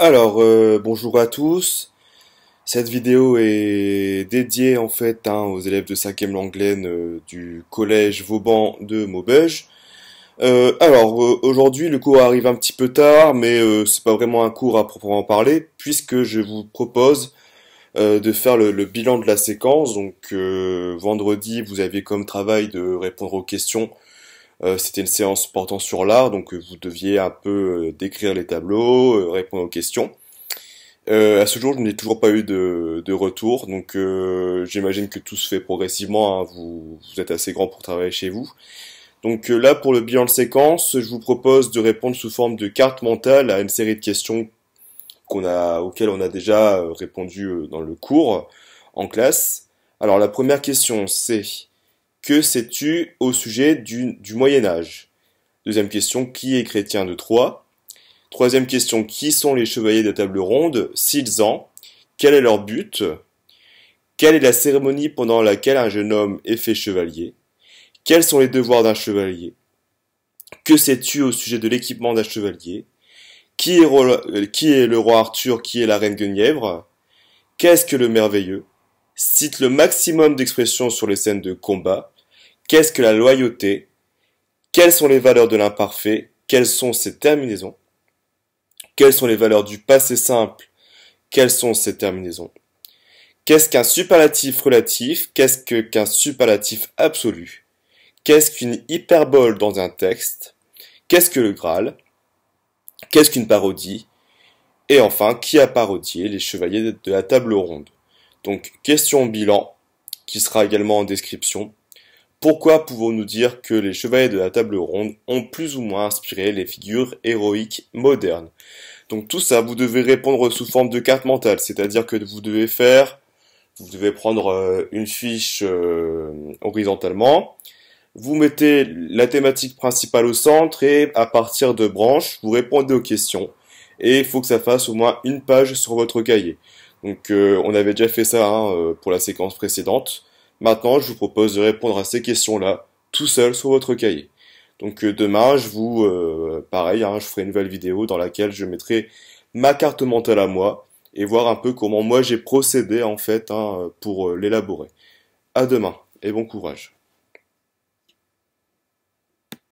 Alors, euh, bonjour à tous. Cette vidéo est dédiée en fait hein, aux élèves de 5e Langlaine euh, du collège Vauban de Maubeuge. Euh, alors, aujourd'hui, le cours arrive un petit peu tard, mais c'est pas vraiment un cours à proprement parler, puisque je vous propose de faire le, le, bilan de la séquence. Donc, vendredi, vous avez comme travail de répondre aux questions euh, c'était une séance portant sur l'art, donc euh, vous deviez un peu euh, décrire les tableaux, répondre aux questions. Euh, à ce jour, je n'ai toujours pas eu de, retour, donc j'imagine que tout se fait progressivement. Hein. vous, vous, êtes assez grand pour travailler chez vous. Donc là, pour le bilan de séquence, je vous propose de répondre sous forme de carte mentale à une série de questions qu'on a, auxquelles on a déjà répondu dans le cours en classe. Alors la première question, c'est que sais-tu au sujet du, Moyen Âge Deuxième question, qui est chrétien de Troyes Troisième question, qui sont les chevaliers de la table ronde S'ils en, quel est leur but Quelle est la cérémonie pendant laquelle un jeune homme est fait chevalier Quels sont les devoirs d'un chevalier Que sais-tu au sujet de l'équipement d'un chevalier qui est, euh, qui est, le roi Arthur Qui est la reine Guenièvre Qu'est-ce que le merveilleux Cite le maximum d'expressions sur les scènes de combat. Qu'est-ce que la loyauté Quelles sont les valeurs de l'imparfait Quelles sont ses terminaisons Quelles sont les valeurs du passé simple Quelles sont ses terminaisons Qu'est-ce qu'un superlatif relatif Qu'est-ce qu'un superlatif absolu Qu'est-ce qu'une hyperbole dans un texte Qu'est-ce que le Graal Qu'est-ce qu'une parodie Et enfin, qui a parodié les chevaliers de la table ronde Donc, question bilan, qui sera également en description. Pourquoi pouvons-nous dire que les chevaliers de la table ronde ont plus ou moins inspiré les figures héroïques modernes Donc tout ça, vous devez répondre sous forme de carte mentale, c'est-à-dire que vous devez faire, vous devez prendre euh, une fiche euh, horizontalement, vous mettez la thématique principale au centre et à partir de branches, vous répondez aux questions. Et il faut que ça fasse au moins une page sur votre cahier. Donc euh, on avait déjà fait ça hein, pour la séquence précédente. Maintenant, je vous propose de répondre à ces questions-là tout seul sur votre cahier. Donc euh, demain, je vous, euh, pareil, hein, je ferai une nouvelle vidéo dans laquelle je mettrai ma carte mentale à moi et voir un peu comment moi j'ai procédé en fait hein, pour euh, l'élaborer. À demain et bon courage.